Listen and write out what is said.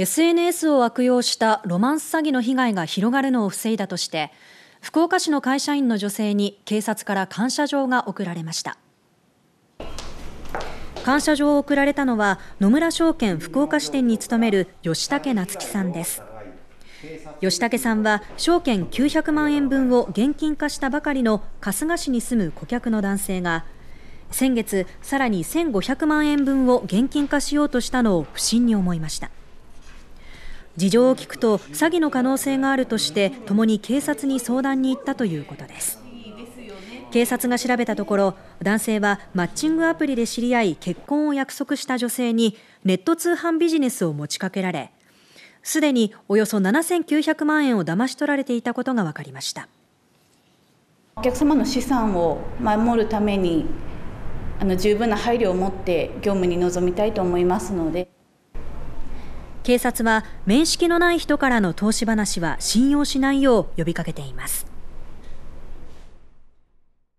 SNS を悪用したロマンス詐欺の被害が広がるのを防いだとして福岡市の会社員の女性に警察から感謝状が贈られました感謝状を贈られたのは野村証券福岡支店に勤める吉武夏樹さんです吉武さんは証券900万円分を現金化したばかりの春日市に住む顧客の男性が先月さらに1500万円分を現金化しようとしたのを不審に思いました事情を聞くと詐欺の可能性があるとして共に警察に相談に行ったということです警察が調べたところ男性はマッチングアプリで知り合い結婚を約束した女性にネット通販ビジネスを持ちかけられすでにおよそ7900万円を騙し取られていたことが分かりましたお客様の資産を守るためにあの十分な配慮を持って業務に臨みたいと思いますので。警察は面識のない人からの投資話は信用しないよう呼びかけています。